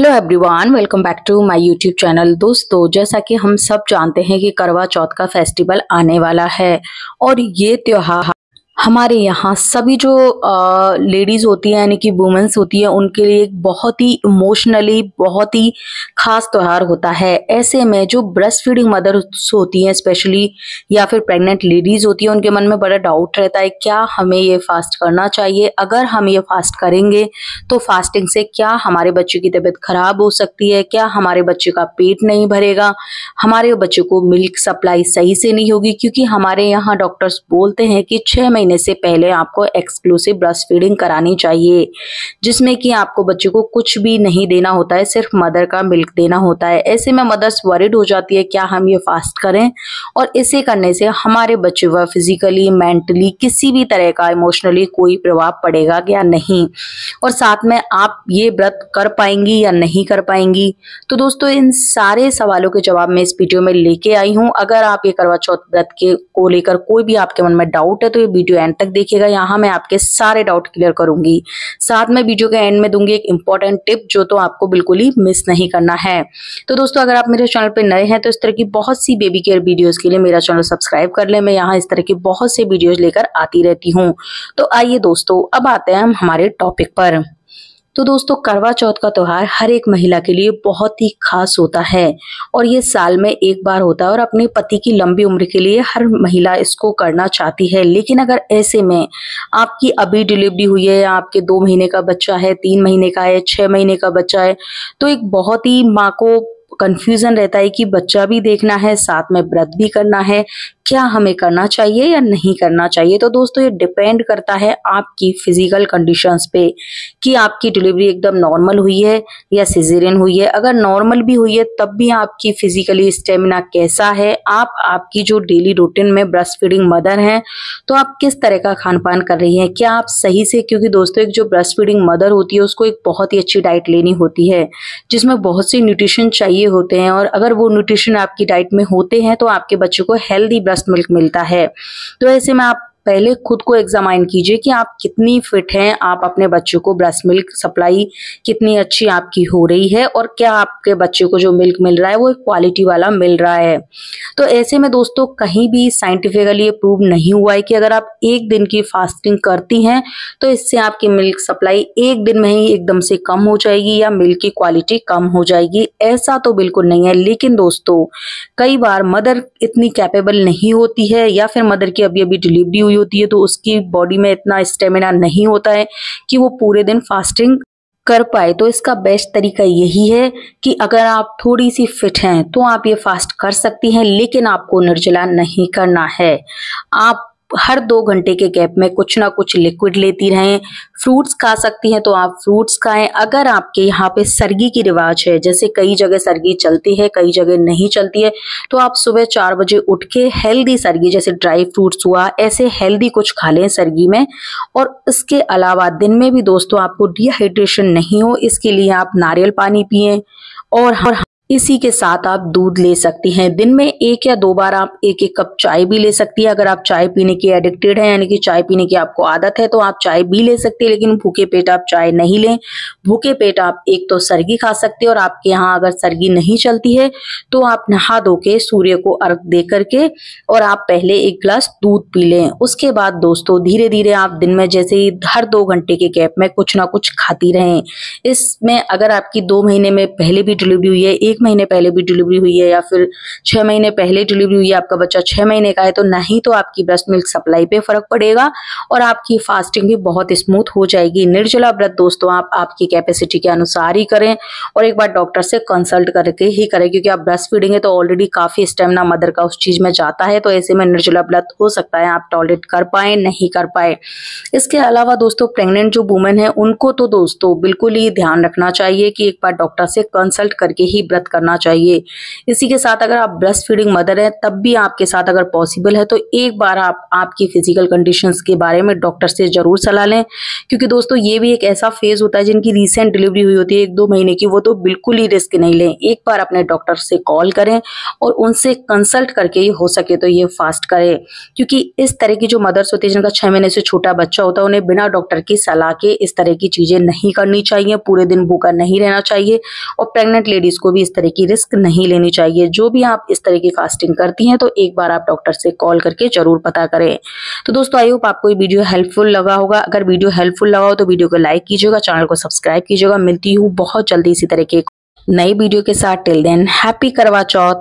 hello everyone welcome back to my YouTube channel दोस्तों जैसा कि हम सब जानते हैं कि करवा चौथ का फेस्टिवल आने वाला है और ये त्यौहार हमारे यहाँ सभी जो लेडीज़ होती हैं यानी कि वुमेंस होती है उनके लिए एक बहुत ही इमोशनली बहुत ही ख़ास त्यौहार होता है ऐसे में जो ब्रेस्ट फीडिंग मदर्स होती हैं स्पेशली या फिर प्रेग्नेंट लेडीज़ होती हैं उनके मन में बड़ा डाउट रहता है क्या हमें ये फास्ट करना चाहिए अगर हम ये फास्ट करेंगे तो फास्टिंग से क्या हमारे बच्चे की तबीयत ख़राब हो सकती है क्या हमारे बच्चे का पेट नहीं भरेगा हमारे बच्चे को मिल्क सप्लाई सही से नहीं होगी क्योंकि हमारे यहाँ डॉक्टर्स बोलते हैं कि छः महीने लेने से पहले आपको एक्सक्लूसिव ब्रेस्ट फीडिंग करानी चाहिए जिसमें कि आपको बच्चे को कुछ भी नहीं देना होता है सिर्फ मदर का मिल्क देना होता है ऐसे में मदर्स वरिड हो जाती है क्या हम ये फास्ट करें और इसे करने से हमारे बच्चे पर फिजिकली मेंटली किसी भी तरह का इमोशनली कोई प्रभाव पड़ेगा या नहीं और साथ में आप ये व्रत कर पाएंगी या नहीं कर पाएंगी तो दोस्तों इन सारे सवालों के जवाब मैं इस वीडियो में लेके आई हूँ अगर आप ये करवा चौथ व्रत के को लेकर कोई भी आपके मन में डाउट है तो ये वीडियो एंड तक देखिएगा यहाँ मैं आपके सारे डाउट क्लियर करूंगी साथ में वीडियो के एंड में दूंगी एक इंपॉर्टेंट टिप जो तो आपको बिल्कुल ही मिस नहीं करना है तो दोस्तों अगर आप मेरे चैनल पर नए हैं तो इस तरह की बहुत सी बेबी केयर वीडियोज के लिए मेरा चैनल सब्सक्राइब कर ले मैं यहाँ इस तरह की बहुत सी वीडियोज लेकर आती रहती हूँ तो आइए दोस्तों अब आते हैं हम हमारे टॉपिक पर तो दोस्तों करवा चौथ का त्यौहार हर एक महिला के लिए बहुत ही खास होता है और ये साल में एक बार होता है और अपने पति की लंबी उम्र के लिए हर महिला इसको करना चाहती है लेकिन अगर ऐसे में आपकी अभी डिलीवरी हुई है या आपके दो महीने का बच्चा है तीन महीने का है छः महीने का बच्चा है तो एक बहुत ही माँ को कन्फ्यूज़न रहता है कि बच्चा भी देखना है साथ में व्रत भी करना है क्या हमें करना चाहिए या नहीं करना चाहिए तो दोस्तों ये डिपेंड करता है आपकी फिजिकल कंडीशंस पे कि आपकी डिलीवरी एकदम नॉर्मल हुई है या सिजेरियन हुई है अगर नॉर्मल भी हुई है तब भी आपकी फिजिकली स्टेमिना कैसा है आप आपकी जो डेली रूटीन में ब्रेस्ट फीडिंग मदर हैं तो आप किस तरह का खान पान कर रही हैं क्या आप सही से क्योंकि दोस्तों एक जो ब्रेस्ट फीडिंग मदर होती है उसको एक बहुत ही अच्छी डाइट लेनी होती है जिसमें बहुत से न्यूट्रिशन चाहिए होते हैं और अगर वो न्यूट्रिशन आपकी डाइट में होते हैं तो आपके बच्चे को हेल्दी ब्रेस्ट ब्रेस्ट मिल्क मिलता है तो ऐसे में आप पहले खुद को एग्जामाइन कीजिए कि आप कितनी फिट हैं आप अपने बच्चे को ब्रेस्ट मिल्क सप्लाई कितनी अच्छी आपकी हो रही है और क्या आपके बच्चे को जो मिल्क मिल रहा है वो क्वालिटी वाला मिल रहा है तो ऐसे में दोस्तों कहीं भी साइंटिफिकली ये प्रूव नहीं हुआ है कि अगर आप एक दिन की फास्टिंग करती हैं तो इससे आपकी मिल्क सप्लाई एक दिन में ही एकदम से कम हो जाएगी या मिल्क की क्वालिटी कम हो जाएगी ऐसा तो बिल्कुल नहीं है लेकिन दोस्तों कई बार मदर इतनी कैपेबल नहीं होती है या फिर मदर की अभी अभी डिलीवरी हुई होती है तो उसकी बॉडी में इतना स्टेमिना नहीं होता है कि वो पूरे दिन फास्टिंग कर पाए तो इसका बेस्ट तरीका यही है कि अगर आप थोड़ी सी फिट हैं तो आप ये फास्ट कर सकती हैं लेकिन आपको निर्जला नहीं करना है आप हर दो घंटे के गैप में कुछ ना कुछ लिक्विड लेती रहें फ्रूट्स खा सकती हैं तो आप फ्रूट्स खाएं अगर आपके यहाँ पे सर्गी की रिवाज है जैसे कई जगह सर्गी चलती है कई जगह नहीं चलती है तो आप सुबह चार बजे उठ के हेल्दी सर्गी जैसे ड्राई फ्रूट्स हुआ ऐसे हेल्दी कुछ खा लें सर्गी में और इसके अलावा दिन में भी दोस्तों आपको डिहाइड्रेशन नहीं हो इसके लिए आप नारियल पानी पिए और इसी के साथ आप दूध ले सकती हैं दिन में एक या दो बार आप एक एक कप चाय भी ले सकती है अगर आप चाय पीने की एडिक्टेड हैं यानी कि चाय पीने की आपको आदत है तो आप चाय भी ले सकते हैं लेकिन भूखे पेट आप चाय नहीं लें भूखे पेट आप एक तो सर्गी खा सकते हैं और आपके यहाँ अगर सर्गी नहीं चलती है तो आप नहा धो के सूर्य को अर्घ दे करके और आप पहले एक गिलास दूध पी लें उसके बाद दोस्तों धीरे धीरे आप दिन में जैसे ही हर दो घंटे के गैप में कुछ ना कुछ खाती रहें इसमें अगर आपकी दो महीने में पहले भी डिलीवरी हुई है एक महीने पहले भी डिलीवरी हुई है या फिर छः महीने पहले डिलीवरी हुई है आपका बच्चा छः महीने का है तो नहीं तो आपकी ब्रेस्ट मिल्क सप्लाई पे फर्क पड़ेगा और आपकी फास्टिंग भी बहुत स्मूथ हो जाएगी निर्जला व्रत दोस्तों आप आपकी कैपेसिटी के अनुसार ही करें और एक बार डॉक्टर से कंसल्ट करके ही करें क्योंकि आप ब्रेस्ट फीडिंग है तो ऑलरेडी काफ़ी स्टेमिना मदर का उस चीज़ में जाता है तो ऐसे में निर्जला व्रत हो सकता है आप टॉयलेट कर पाए नहीं कर पाए इसके अलावा दोस्तों प्रेग्नेंट जो वुमेन है उनको तो दोस्तों बिल्कुल ही ध्यान रखना चाहिए कि एक बार डॉक्टर से कंसल्ट करके ही व्रत करना चाहिए इसी के साथ अगर आप ब्रेस्ट फीडिंग मदर हैं तब भी आपके साथ अगर पॉसिबल है तो एक बार आप आपकी फिजिकल कंडीशंस के बारे में डॉक्टर से ज़रूर सलाह लें क्योंकि दोस्तों ये भी एक ऐसा फेज़ होता है जिनकी रिसेंट डिलीवरी हुई होती है एक दो महीने की वो तो बिल्कुल ही रिस्क नहीं लें एक बार अपने डॉक्टर से कॉल करें और उनसे कंसल्ट करके हो सके तो ये फास्ट करें क्योंकि इस तरह की जो मदर्स होती है जिनका छह महीने से छोटा बच्चा होता है उन्हें बिना डॉक्टर की सलाह के इस तरह की चीज़ें नहीं करनी चाहिए पूरे दिन भूखा नहीं रहना चाहिए और प्रेग्नेंट लेडीज़ को भी इस तरह की रिस्क नहीं लेनी चाहिए जो भी आप इस तरह की फास्टिंग करती हैं तो एक बार आप डॉक्टर से कॉल करके जरूर पता करें तो दोस्तों आई होप आपको ये वीडियो हेल्पफुल लगा होगा अगर वीडियो हेल्पफुल लगा हो तो वीडियो को लाइक कीजिएगा चैनल को सब्सक्राइब कीजिएगा मिलती हूँ बहुत जल्दी इसी तरह के नई वीडियो के साथ टिल देन हैप्पी करवा चौथ